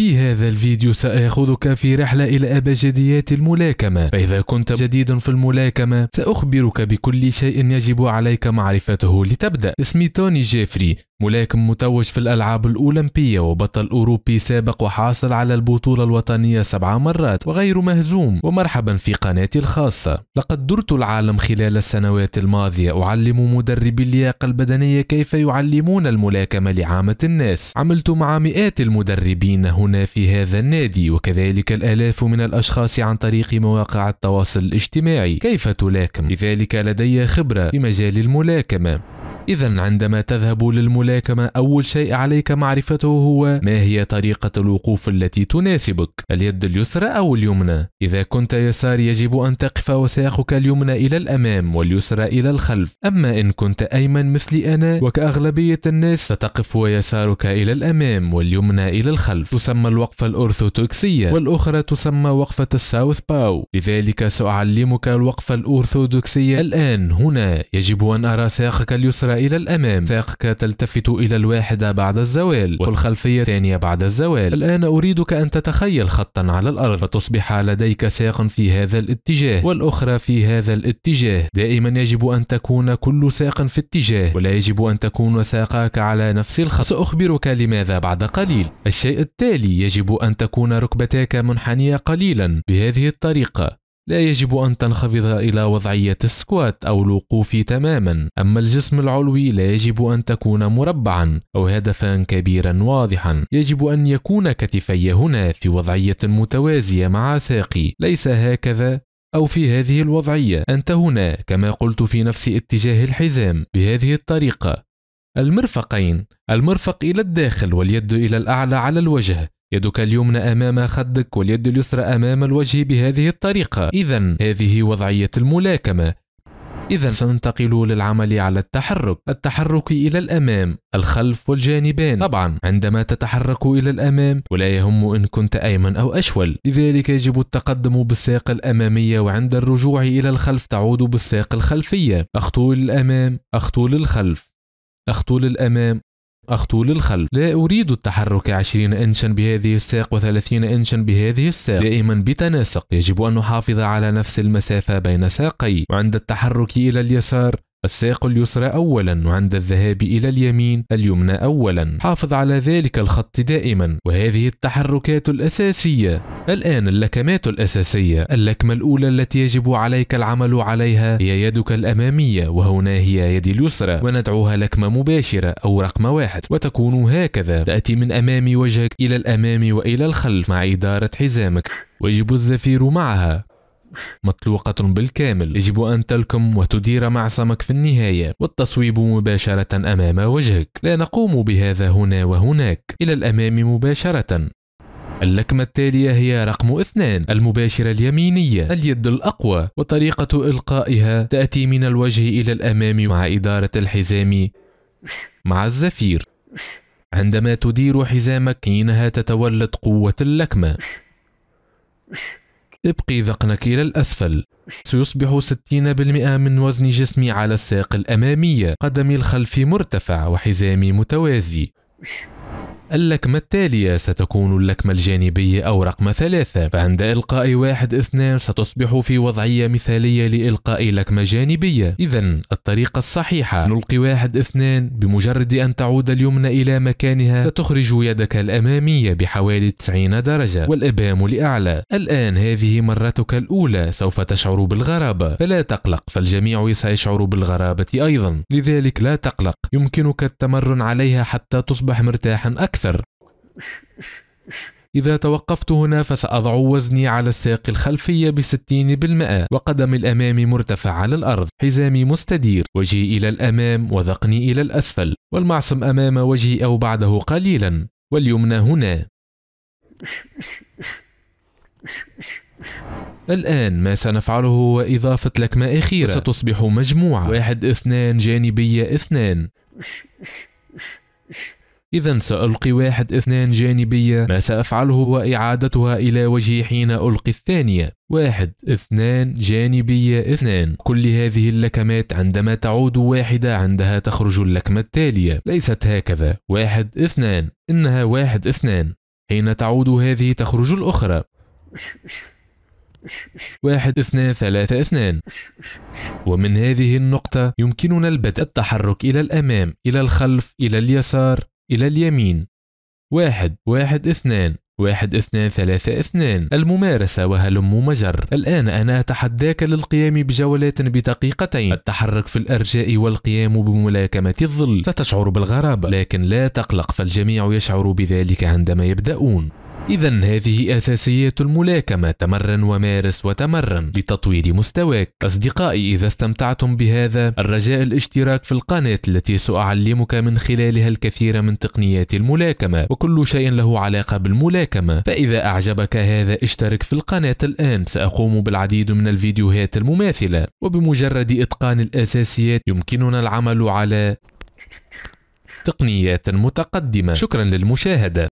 في هذا الفيديو سآخذك في رحلة إلى أبجديات الملاكمة فإذا كنت جديد في الملاكمة سأخبرك بكل شيء يجب عليك معرفته لتبدأ اسمي توني جيفري ملاكم متوج في الألعاب الأولمبية وبطل أوروبي سابق وحاصل على البطولة الوطنية سبع مرات وغير مهزوم ومرحبا في قناتي الخاصة لقد درت العالم خلال السنوات الماضية أعلم مدربي اللياقة البدنية كيف يعلمون الملاكمة لعامة الناس عملت مع مئات المدربين هنا في هذا النادي وكذلك الآلاف من الأشخاص عن طريق مواقع التواصل الاجتماعي كيف تلاكم لذلك لدي خبرة في مجال الملاكمة إذا عندما تذهب للملاكمة أول شيء عليك معرفته هو ما هي طريقة الوقوف التي تناسبك اليد اليسرى أو اليمنى إذا كنت يسار يجب أن تقف وساقك اليمنى إلى الأمام واليسرى إلى الخلف أما إن كنت أيمن مثلي أنا وكأغلبية الناس ستقف ويسارك إلى الأمام واليمنى إلى الخلف تسمى الوقفة الأرثوذكسية والأخرى تسمى وقفة الساوث باو لذلك سأعلمك الوقفة الأرثوذكسية الآن هنا يجب أن أرى ساقك اليسرى إلى الأمام ساقك تلتفت إلى الواحدة بعد الزوال والخلفية الثانية بعد الزوال الآن أريدك أن تتخيل خطا على الأرض فتصبح لديك ساق في هذا الاتجاه والأخرى في هذا الاتجاه دائما يجب أن تكون كل ساق في اتجاه ولا يجب أن تكون ساقاك على نفس الخط سأخبرك لماذا بعد قليل الشيء التالي يجب أن تكون ركبتاك منحنية قليلا بهذه الطريقة لا يجب أن تنخفض إلى وضعية السكوات أو الوقوف تماما أما الجسم العلوي لا يجب أن تكون مربعا أو هدفا كبيرا واضحا يجب أن يكون كتفي هنا في وضعية متوازية مع ساقي ليس هكذا أو في هذه الوضعية أنت هنا كما قلت في نفس اتجاه الحزام بهذه الطريقة المرفقين المرفق إلى الداخل واليد إلى الأعلى على الوجه يدك اليمنى أمام خدك واليد اليسرى أمام الوجه بهذه الطريقة إذا هذه وضعية الملاكمة إذا سننتقل للعمل على التحرك التحرك إلى الأمام الخلف والجانبان طبعا عندما تتحرك إلى الأمام ولا يهم إن كنت أيمن أو أشول لذلك يجب التقدم بالساق الأمامية وعند الرجوع إلى الخلف تعود بالساق الخلفية أخطو للأمام أخطو للخلف أخطو للأمام أخطو للخلف لا أريد التحرك 20 إنشا بهذه الساق و30 إنشا بهذه الساق دائما بتناسق يجب أن نحافظ على نفس المسافة بين ساقي وعند التحرك إلى اليسار الساق اليسرى أولا وعند الذهاب إلى اليمين اليمنى أولا حافظ على ذلك الخط دائما وهذه التحركات الأساسية الآن اللكمات الأساسية اللكمة الأولى التي يجب عليك العمل عليها هي يدك الأمامية وهنا هي يدي اليسرى وندعوها لكمة مباشرة أو رقم واحد وتكون هكذا تأتي من أمام وجهك إلى الأمام وإلى الخلف مع إدارة حزامك ويجب الزفير معها مطلوقة بالكامل يجب أن تلكم وتدير معصمك في النهاية والتصويب مباشرة أمام وجهك لا نقوم بهذا هنا وهناك إلى الأمام مباشرة اللكمة التالية هي رقم اثنان المباشرة اليمينية اليد الأقوى وطريقة إلقائها تأتي من الوجه إلى الأمام مع إدارة الحزام مع الزفير عندما تدير حزامك حينها تتولد قوة اللكمة ابقي ذقنك إلى الأسفل سيصبح 60% من وزن جسمي على الساق الأمامية قدمي الخلفي مرتفع وحزامي متوازي اللكمة التالية ستكون اللكمة الجانبية أو رقم ثلاثة فعند إلقاء واحد اثنان ستصبح في وضعية مثالية لإلقاء لكمة جانبية إذا الطريقة الصحيحة نلقي واحد اثنان بمجرد أن تعود اليمنى إلى مكانها ستخرج يدك الأمامية بحوالي 90 درجة والأبهام لأعلى الآن هذه مرتك الأولى سوف تشعر بالغرابة فلا تقلق فالجميع سيشعر بالغرابة أيضا لذلك لا تقلق يمكنك التمرن عليها حتى تصبح مرتاحا أكثر أكثر إذا توقفت هنا فسأضع وزني على الساق الخلفي بستين بالمئة وقدمي الأمام مرتفع على الأرض حزامي مستدير وجهي إلى الأمام وذقني إلى الأسفل والمعصم أمام وجهي أو بعده قليلا واليمنى هنا الآن ما سنفعله هو إضافة لكمة أخيرة ستصبح مجموعة واحد اثنان جانبية اثنان إذا سألقي واحد اثنان جانبية ما سأفعله هو إعادتها إلى وجهي حين ألقي الثانية واحد اثنان جانبية اثنان كل هذه اللكمات عندما تعود واحدة عندها تخرج اللكمة التالية ليست هكذا واحد اثنان إنها واحد اثنان حين تعود هذه تخرج الأخرى واحد اثنان ثلاثة اثنان ومن هذه النقطة يمكننا البدء التحرك إلى الأمام إلى الخلف إلى اليسار إلى اليمين واحد واحد اثنان واحد اثنان ثلاثة اثنان الممارسة وهلم مجر الآن أنا أتحداك للقيام بجولات بدقيقتين التحرك في الأرجاء والقيام بملاكمة الظل ستشعر بالغرابة لكن لا تقلق فالجميع يشعر بذلك عندما يبدأون إذا هذه أساسيات الملاكمة تمرن ومارس وتمرن لتطوير مستواك أصدقائي إذا استمتعتم بهذا الرجاء الاشتراك في القناة التي سأعلمك من خلالها الكثير من تقنيات الملاكمة وكل شيء له علاقة بالملاكمة فإذا أعجبك هذا اشترك في القناة الآن سأقوم بالعديد من الفيديوهات المماثلة وبمجرد إتقان الأساسيات يمكننا العمل على تقنيات متقدمة شكرا للمشاهدة